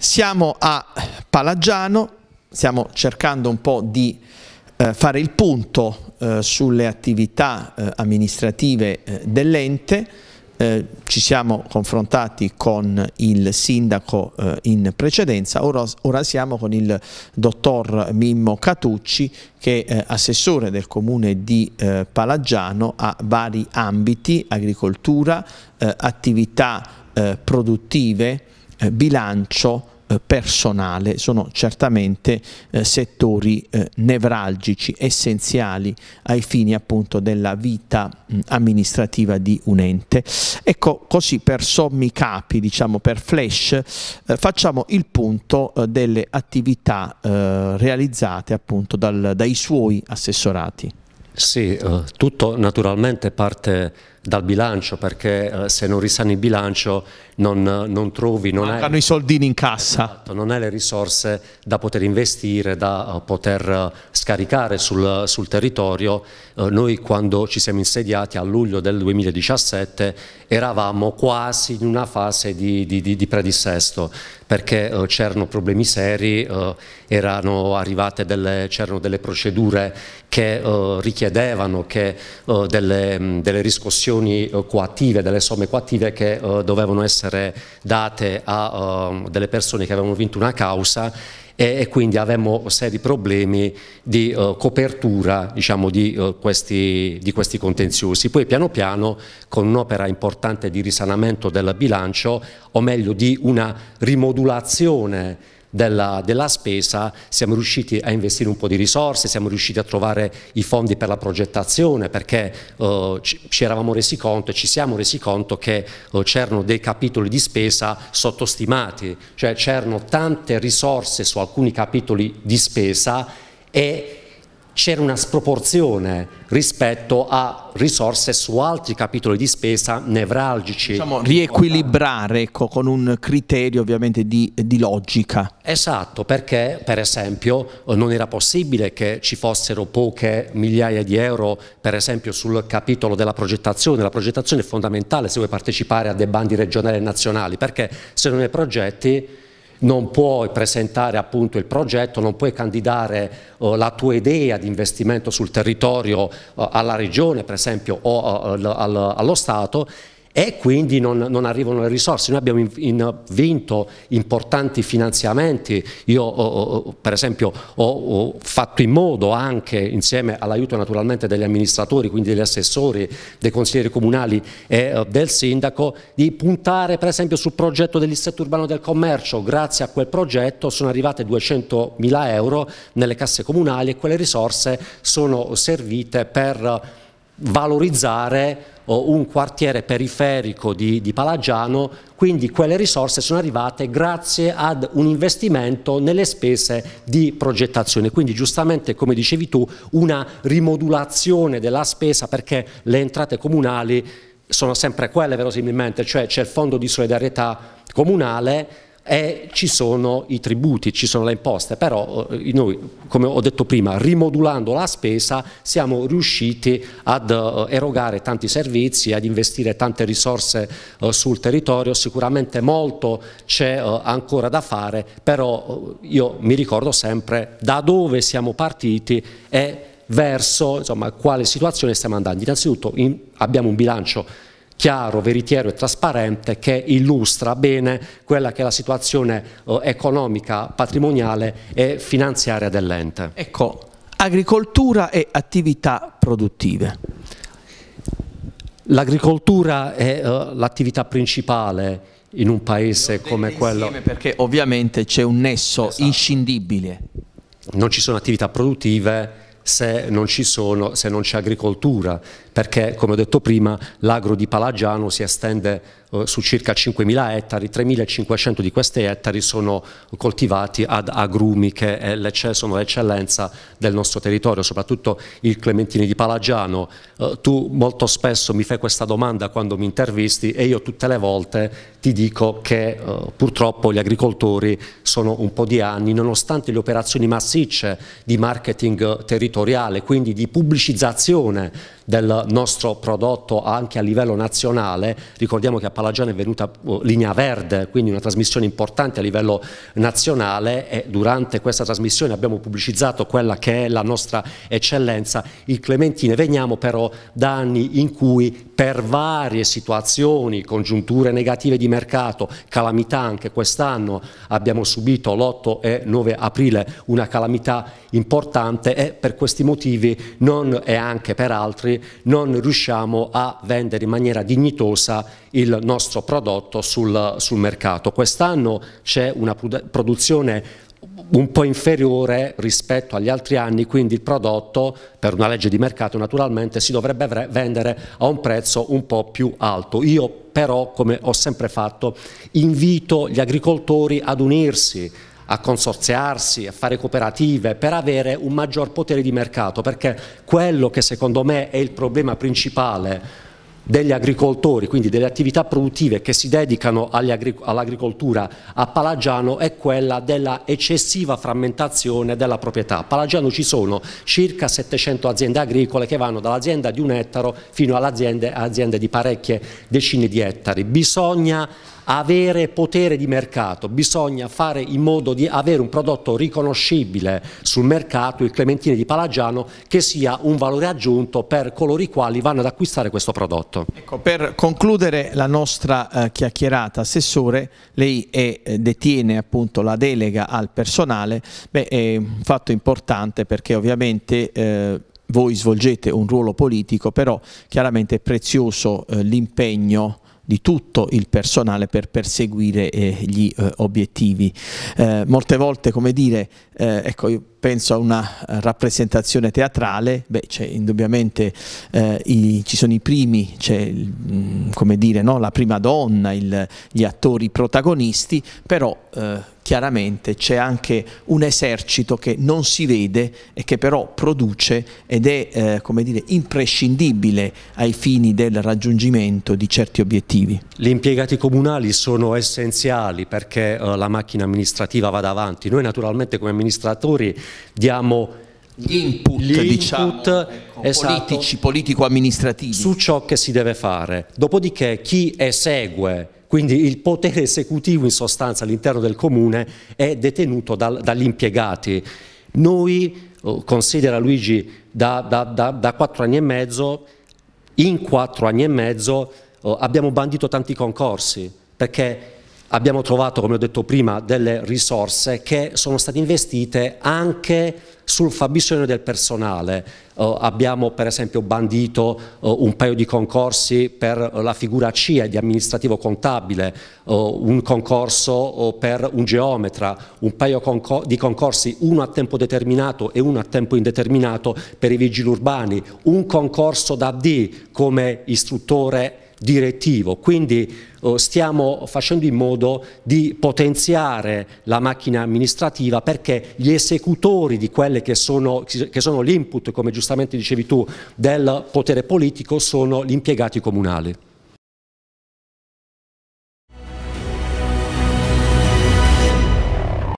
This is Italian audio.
Siamo a Palagiano, stiamo cercando un po' di eh, fare il punto eh, sulle attività eh, amministrative eh, dell'ente. Eh, ci siamo confrontati con il sindaco eh, in precedenza, ora, ora, siamo con il dottor Mimmo Catucci che è assessore del comune di Palagiano a vari ambiti, agricoltura, attività produttive, eh, bilancio eh, personale sono certamente eh, settori eh, nevralgici, essenziali ai fini appunto della vita mh, amministrativa di un ente. Ecco così per sommi capi, diciamo per flash, eh, facciamo il punto eh, delle attività realizzate appunto dal, dai suoi assessorati. Sì, eh, tutto naturalmente parte dal bilancio perché eh, se non risani il bilancio non, eh, non trovi... Non Mancano hai, i soldini in cassa. Esatto, non hai le risorse da poter investire, da poter scaricare sul, sul territorio. Eh, noi quando ci siamo insediati a luglio del 2017 eravamo quasi in una fase di, di, di, di predissesto perché eh, c'erano problemi seri, eh, c'erano delle, delle procedure che eh, richiedevano che, eh, delle, delle, riscossioni coattive, delle somme coattive che dovevano essere date a delle persone che avevano vinto una causa e, e quindi avremmo seri problemi di eh, copertura diciamo, di, eh, questi, di, questi, contenziosi. Poi piano piano con un'opera importante di risanamento del bilancio o meglio di una rimodulazione della, della, spesa siamo riusciti a investire un po' di risorse, siamo riusciti a trovare i fondi per la progettazione perché eh, ci, ci, eravamo resi conto e ci siamo resi conto che eh, c'erano dei capitoli di spesa sottostimati, cioè c'erano tante risorse su alcuni capitoli di spesa e c'era una sproporzione rispetto a risorse su altri capitoli di spesa nevralgici. Diciamo, riequilibrare ecco, con un criterio ovviamente di, di, logica. Esatto, perché per esempio non era possibile che ci fossero poche migliaia di euro per esempio sul capitolo della progettazione. La progettazione è fondamentale se vuoi partecipare a dei bandi regionali e nazionali, perché se non hai progetti non puoi presentare appunto il progetto, non puoi candidare eh, la tua idea di investimento sul territorio eh, alla regione per esempio o eh, al, allo Stato e quindi non, non arrivano le risorse. Noi abbiamo in, in vinto importanti finanziamenti, io oh, oh, oh, per esempio ho, ho fatto in modo anche insieme all'aiuto naturalmente degli amministratori, quindi degli assessori, dei consiglieri comunali e eh, del sindaco, di puntare per esempio sul progetto dell'istituto urbano del commercio, grazie a quel progetto sono arrivate 200 mila euro nelle casse comunali e quelle risorse sono servite per valorizzare un quartiere periferico di, di, Palagiano, quindi quelle risorse sono arrivate grazie ad un investimento nelle spese di progettazione, quindi giustamente come dicevi tu una rimodulazione della spesa perché le entrate comunali sono sempre quelle verosimilmente, cioè c'è il fondo di solidarietà comunale e eh, ci sono i tributi, ci sono le imposte, però eh, noi, come ho detto prima, rimodulando la spesa siamo riusciti ad eh, erogare tanti servizi, ad investire tante risorse sul territorio, sicuramente molto c'è ancora da fare, però io mi ricordo sempre da dove siamo partiti e verso insomma, quale situazione stiamo andando. Innanzitutto in, abbiamo un bilancio chiaro, veritiero e trasparente che illustra bene quella che è la situazione eh, economica, patrimoniale e finanziaria dell'ente. Ecco, agricoltura e attività produttive. L'agricoltura è uh, l'attività principale in un paese come quello. Perché ovviamente c'è un nesso esatto. inscindibile. Non ci sono attività produttive se non, sono, se non c'è agricoltura, perché come ho detto prima l'agro di Palagiano si estende eh, su circa 5.000 ettari, 3.500 di questi ettari sono coltivati ad agrumi che sono l'eccellenza del nostro territorio, soprattutto il clementini di Palagiano. Eh, tu molto spesso mi fai questa domanda quando mi intervisti e io tutte le volte ti dico che eh, purtroppo gli agricoltori sono un po' di anni, nonostante le operazioni massicce di marketing eh, territoriale, territoriale, quindi di pubblicizzazione del nostro prodotto anche a livello nazionale, ricordiamo che a Palagiano è venuta oh, Linea Verde, quindi una trasmissione importante a livello nazionale e durante questa trasmissione abbiamo pubblicizzato quella che è la nostra eccellenza, il Clementine. Veniamo però da anni in cui per varie situazioni, congiunture negative di mercato, calamità anche quest'anno abbiamo subito l'8 e 9 aprile una calamità importante e per questi motivi non, e anche per altri non riusciamo a vendere in maniera dignitosa il nostro prodotto sul, sul mercato. Quest'anno c'è una produzione un po' inferiore rispetto agli altri anni, quindi il prodotto per una legge di mercato naturalmente si dovrebbe vendere a un prezzo un po' più alto. Io però, come ho sempre fatto, invito gli agricoltori ad unirsi a consorziarsi, a fare cooperative per avere un maggior potere di mercato, perché quello che secondo me è il problema principale degli agricoltori, quindi delle attività produttive che si dedicano all'agricoltura a Palagiano è quella della eccessiva frammentazione della proprietà. A Palagiano ci sono circa 700 aziende agricole che vanno dall'azienda di un ettaro fino alle aziende di parecchie decine di ettari. Bisogna avere potere di mercato, bisogna fare in modo di avere un prodotto riconoscibile sul mercato, il clementine di Palagiano, che sia un valore aggiunto per coloro i quali vanno ad acquistare questo prodotto. Ecco, per concludere la nostra eh, chiacchierata, Assessore, lei è, eh, detiene appunto la delega al personale, Beh, è un fatto importante perché ovviamente... Eh, voi svolgete un ruolo politico, però chiaramente è prezioso eh, l'impegno di tutto il personale per perseguire eh, gli eh, obiettivi. Eh, molte volte, come dire, eh, ecco, io penso a una rappresentazione teatrale, beh, indubbiamente eh, i, ci sono i primi, c'è il, mm, come dire, no? la prima donna, il, gli attori protagonisti, però chiaramente c'è anche un esercito che non si vede e che però produce ed è eh, come dire, imprescindibile ai fini del raggiungimento di certi obiettivi. Gli impiegati comunali sono essenziali perché eh, la macchina amministrativa vada avanti. Noi naturalmente come amministratori diamo gli input, gli input diciamo, ecco, esatto, politici, politico-amministrativi su ciò che si deve fare. Dopodiché chi esegue quindi il potere esecutivo in sostanza all'interno del comune è detenuto dal, dagli impiegati. Noi, oh, considera Luigi, da, da, da, da quattro anni e mezzo, in quattro anni e mezzo oh, abbiamo bandito tanti concorsi perché abbiamo trovato, come ho detto prima, delle risorse che sono state investite anche sul fabbisogno del personale. Uh, abbiamo per esempio bandito uh, un paio di concorsi per la figura CIE di amministrativo contabile, eh, un concorso per un geometra, un paio concor di concorsi, uno a tempo determinato e uno a tempo indeterminato per i vigili urbani, un concorso da D come istruttore direttivo, quindi oh, stiamo facendo in modo di potenziare la macchina amministrativa perché gli esecutori di quelle che sono, che sono l'input, come giustamente dicevi tu, del potere politico sono gli impiegati comunali.